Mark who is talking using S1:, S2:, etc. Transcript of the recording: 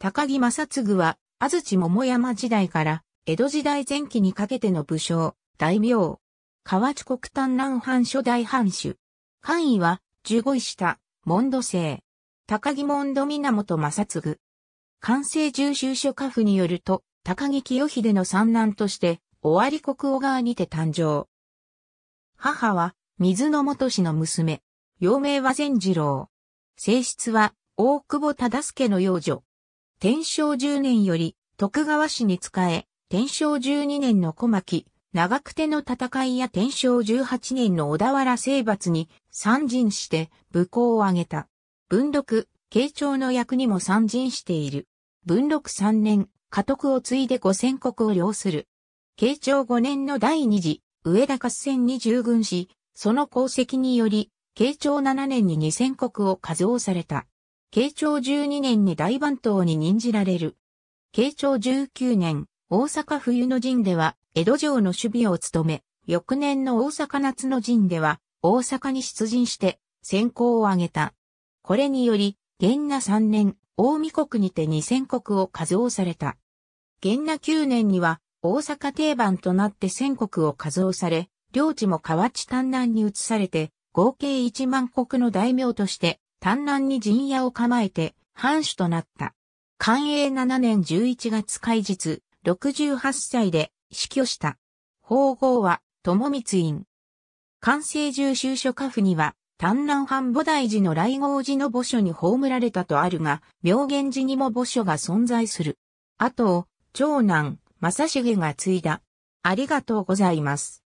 S1: 高木正嗣は、安土桃山時代から、江戸時代前期にかけての武
S2: 将、大名。河内国丹南藩初代藩主。官位は、十五位下、門戸生。高木門戸源正嗣。寛政重州諸家父によると、高木清秀の三男として、尾張国小川にて誕生。母は、水元氏の娘。幼名は善次郎。性質は、大久保忠介の養女。天正10年より徳川氏に仕え、天正12年の小牧、長久手の戦いや天正18年の小田原征伐に参陣して武功を挙げた。文禄、慶長の役にも参陣している。文禄3年、家督を継いで五千国を領する。慶長5年の第二次、上田合戦に従軍し、その功績により、慶長7年に二千国を加増された。慶長12年に大番頭に任じられる。慶長19年、大阪冬の陣では、江戸城の守備を務め、翌年の大阪夏の陣では、大阪に出陣して、先行を挙げた。これにより、元那3年、大見国にて2000国を加をされた。元那9年には、大阪定番となって1000国を加をされ、領地も河内丹南に移されて、合計1万国の大名として丹南に陣屋を構えて藩主となった。寛永7年11月開日、68歳で死去した。法号は、友光院。関西住修書家府には、丹南藩菩大寺の来号寺の墓所に葬られたとあるが、明源寺にも墓所が
S1: 存在する。あと、長男、正重が継いだ。ありがとうございます。